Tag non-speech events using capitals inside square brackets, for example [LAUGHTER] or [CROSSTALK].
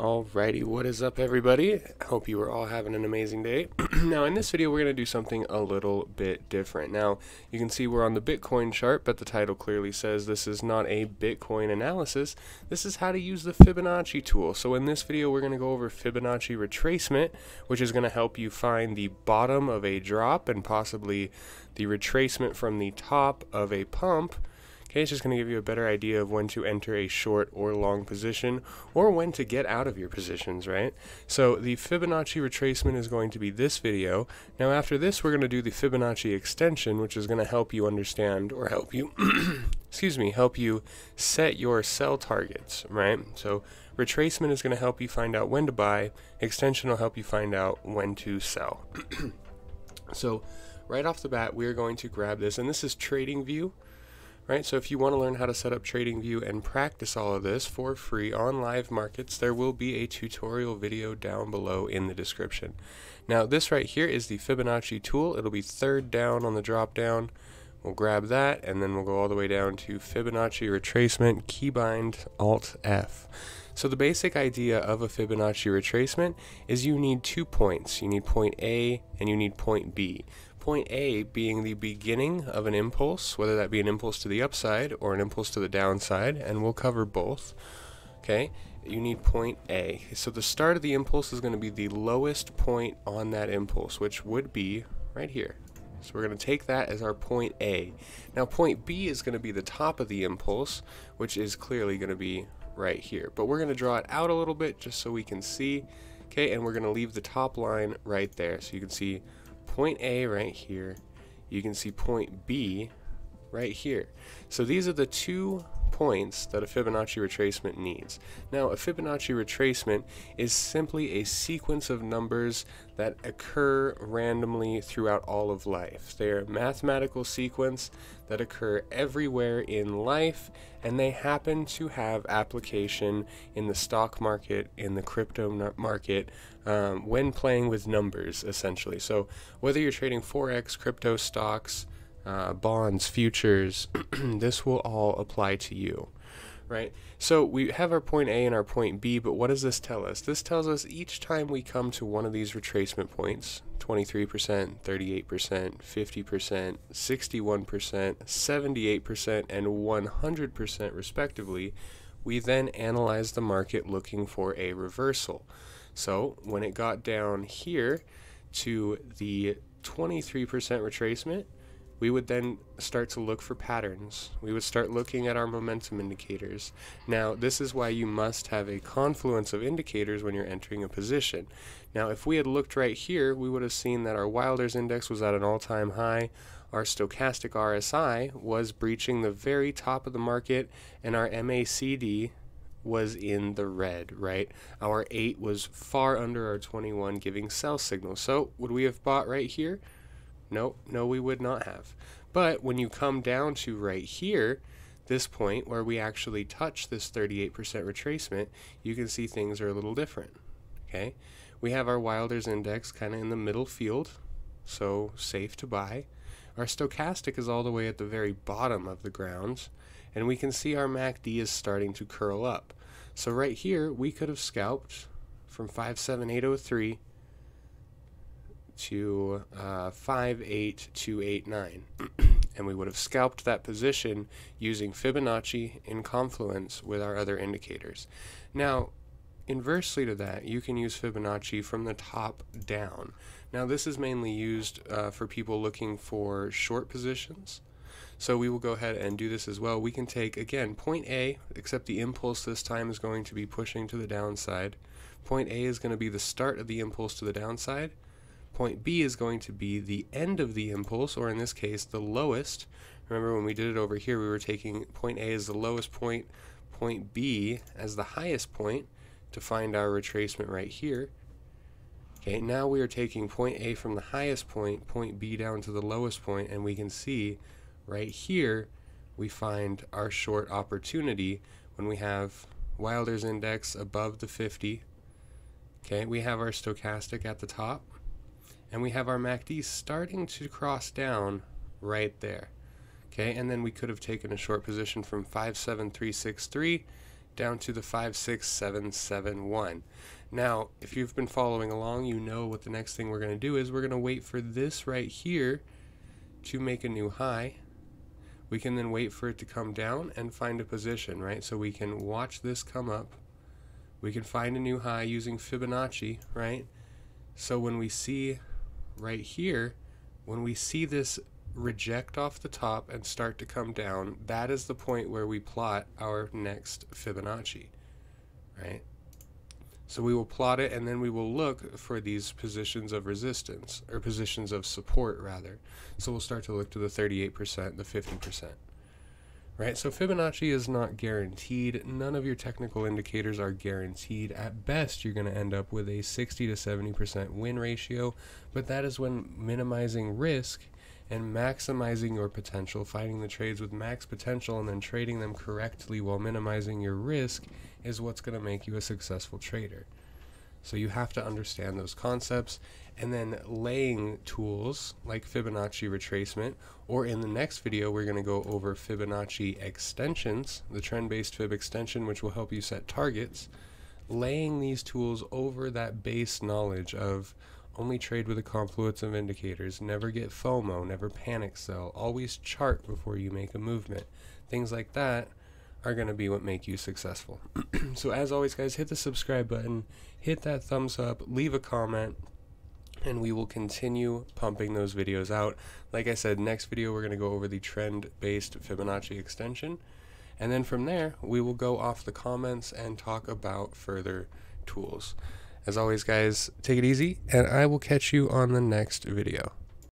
Alrighty, what is up everybody? Hope you are all having an amazing day. [CLEARS THROAT] now in this video we're going to do something a little bit different. Now you can see we're on the Bitcoin chart, but the title clearly says this is not a Bitcoin analysis. This is how to use the Fibonacci tool. So in this video we're going to go over Fibonacci retracement, which is going to help you find the bottom of a drop and possibly the retracement from the top of a pump Okay, it's just going to give you a better idea of when to enter a short or long position or when to get out of your positions, right? So the Fibonacci retracement is going to be this video. Now after this, we're going to do the Fibonacci extension, which is going to help you understand or help you, [CLEARS THROAT] excuse me, help you set your sell targets, right? So retracement is going to help you find out when to buy. Extension will help you find out when to sell. [CLEARS THROAT] so right off the bat, we're going to grab this, and this is Trading View. Right, so if you want to learn how to set up TradingView and practice all of this for free on live markets, there will be a tutorial video down below in the description. Now this right here is the Fibonacci tool. It'll be third down on the drop down. We'll grab that and then we'll go all the way down to Fibonacci retracement, keybind, alt F. So the basic idea of a Fibonacci retracement is you need two points. You need point A and you need point B. Point A being the beginning of an impulse, whether that be an impulse to the upside or an impulse to the downside, and we'll cover both. Okay, you need point A. So the start of the impulse is going to be the lowest point on that impulse, which would be right here. So we're going to take that as our point A. Now point B is going to be the top of the impulse, which is clearly going to be right here. But we're going to draw it out a little bit just so we can see. Okay, and we're going to leave the top line right there so you can see point A right here. You can see point B right here. So these are the two points that a Fibonacci retracement needs. Now, a Fibonacci retracement is simply a sequence of numbers that occur randomly throughout all of life. They are mathematical sequence that occur everywhere in life, and they happen to have application in the stock market, in the crypto market, um, when playing with numbers, essentially. So whether you're trading Forex, crypto stocks, uh, bonds, futures, [CLEARS THROAT] this will all apply to you, right? So we have our point A and our point B, but what does this tell us? This tells us each time we come to one of these retracement points, 23%, 38%, 50%, 61%, 78%, and 100% respectively, we then analyze the market looking for a reversal. So when it got down here to the 23% retracement, we would then start to look for patterns. We would start looking at our momentum indicators. Now, this is why you must have a confluence of indicators when you're entering a position. Now, if we had looked right here, we would have seen that our Wilder's index was at an all-time high, our stochastic RSI was breaching the very top of the market, and our MACD was in the red, right? Our 8 was far under our 21 giving sell signal. So, would we have bought right here? No, no, we would not have. But when you come down to right here, this point where we actually touch this 38% retracement, you can see things are a little different. Okay, we have our Wilder's index kind of in the middle field, so safe to buy. Our stochastic is all the way at the very bottom of the grounds, and we can see our MACD is starting to curl up. So right here, we could have scalped from 57803 to uh, 58289. [CLEARS THROAT] and we would have scalped that position using Fibonacci in confluence with our other indicators. Now, inversely to that, you can use Fibonacci from the top down. Now, this is mainly used uh, for people looking for short positions. So we will go ahead and do this as well. We can take, again, point A, except the impulse this time is going to be pushing to the downside. Point A is going to be the start of the impulse to the downside. Point B is going to be the end of the impulse, or in this case, the lowest. Remember when we did it over here, we were taking point A as the lowest point, point B as the highest point to find our retracement right here. Okay, now we are taking point A from the highest point, point B down to the lowest point, and we can see right here we find our short opportunity when we have Wilder's index above the 50. Okay, we have our stochastic at the top and we have our MACD starting to cross down right there. Okay, and then we could have taken a short position from 57363 down to the 56771. Now, if you've been following along, you know what the next thing we're going to do is we're going to wait for this right here to make a new high. We can then wait for it to come down and find a position, right? So we can watch this come up. We can find a new high using Fibonacci, right? So when we see right here, when we see this reject off the top and start to come down, that is the point where we plot our next Fibonacci, right? So we will plot it and then we will look for these positions of resistance, or positions of support rather. So we'll start to look to the 38%, the 50% right? So Fibonacci is not guaranteed. None of your technical indicators are guaranteed. At best, you're going to end up with a 60 to 70% win ratio, but that is when minimizing risk and maximizing your potential, finding the trades with max potential and then trading them correctly while minimizing your risk is what's going to make you a successful trader. So you have to understand those concepts. And then laying tools like Fibonacci retracement, or in the next video, we're gonna go over Fibonacci extensions, the trend-based Fib extension, which will help you set targets. Laying these tools over that base knowledge of only trade with a confluence of indicators, never get FOMO, never panic sell, always chart before you make a movement. Things like that are going to be what make you successful. [CLEARS THROAT] so, as always, guys, hit the subscribe button, hit that thumbs up, leave a comment, and we will continue pumping those videos out. Like I said, next video we're going to go over the trend based Fibonacci extension. And then from there, we will go off the comments and talk about further tools. As always, guys, take it easy, and I will catch you on the next video.